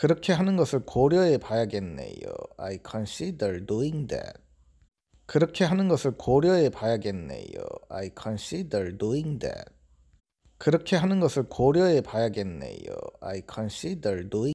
그렇게 하는 것을 고려해 봐야겠네요. I consider doing that. 그렇게 하는 것을 고려해 봐야겠네요. I consider doing that. 그렇게 하는 것을 고려해 봐야겠네요. I consider doing